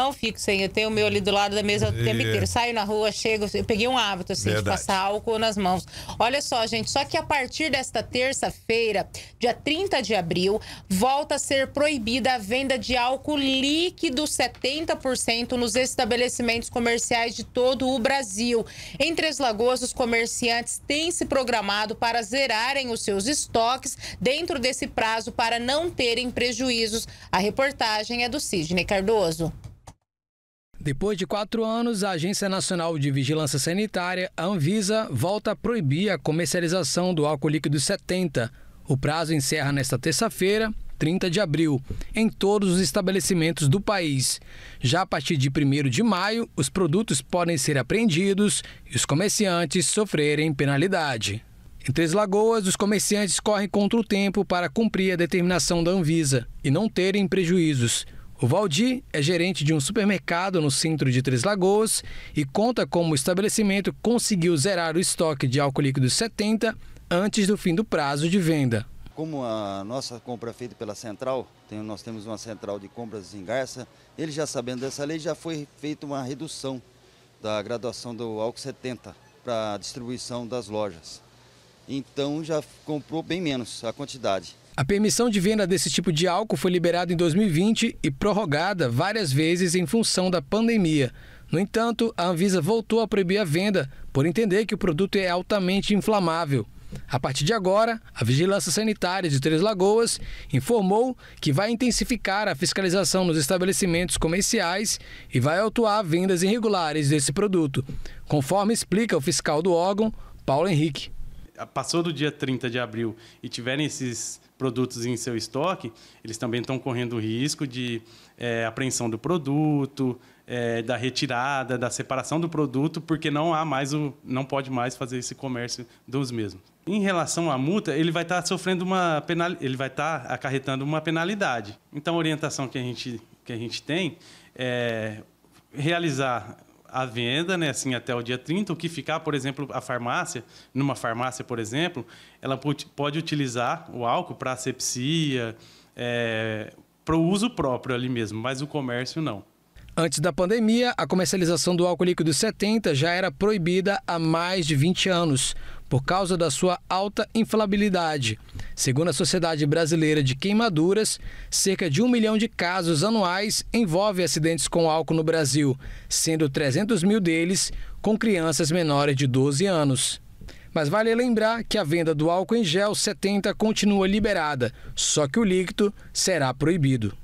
não fico sem. Eu tenho o meu ali do lado da mesa o tempo inteiro. Saio na rua, chego. Eu peguei um hábito, assim, Verdade. de passar álcool nas mãos. Olha só, gente. Só que a partir desta terça-feira, dia 30 de abril, volta a ser proibida a venda de álcool líquido 70% nos estabelecimentos comerciais de todo o Brasil. Em Três Lagoas, os comerciantes têm se programado para zerarem os seus estoques dentro desse prazo para não terem prejuízos. A reportagem é do Sidney Cardoso. Depois de quatro anos, a Agência Nacional de Vigilância Sanitária, a Anvisa, volta a proibir a comercialização do álcool líquido 70. O prazo encerra nesta terça-feira, 30 de abril, em todos os estabelecimentos do país. Já a partir de 1 de maio, os produtos podem ser apreendidos e os comerciantes sofrerem penalidade. Em Três Lagoas, os comerciantes correm contra o tempo para cumprir a determinação da Anvisa e não terem prejuízos. O Valdir é gerente de um supermercado no centro de Três Lagoas e conta como o estabelecimento conseguiu zerar o estoque de álcool líquido 70 antes do fim do prazo de venda. Como a nossa compra é feita pela central, nós temos uma central de compras em Garça, ele já sabendo dessa lei já foi feita uma redução da graduação do álcool 70 para a distribuição das lojas. Então já comprou bem menos a quantidade. A permissão de venda desse tipo de álcool foi liberada em 2020 e prorrogada várias vezes em função da pandemia. No entanto, a Anvisa voltou a proibir a venda por entender que o produto é altamente inflamável. A partir de agora, a Vigilância Sanitária de Três Lagoas informou que vai intensificar a fiscalização nos estabelecimentos comerciais e vai autuar vendas irregulares desse produto, conforme explica o fiscal do órgão, Paulo Henrique passou do dia 30 de abril e tiverem esses produtos em seu estoque, eles também estão correndo o risco de é, apreensão do produto, é, da retirada, da separação do produto, porque não há mais o, não pode mais fazer esse comércio dos mesmos. Em relação à multa, ele vai estar tá sofrendo uma penal, ele vai estar tá acarretando uma penalidade. Então, a orientação que a gente que a gente tem é realizar à venda, né, assim, até o dia 30, o que ficar, por exemplo, a farmácia, numa farmácia, por exemplo, ela pode utilizar o álcool para asepsia, é, para o uso próprio ali mesmo, mas o comércio não. Antes da pandemia, a comercialização do álcool líquido 70 já era proibida há mais de 20 anos, por causa da sua alta inflabilidade. Segundo a Sociedade Brasileira de Queimaduras, cerca de um milhão de casos anuais envolvem acidentes com álcool no Brasil, sendo 300 mil deles com crianças menores de 12 anos. Mas vale lembrar que a venda do álcool em gel 70 continua liberada, só que o líquido será proibido.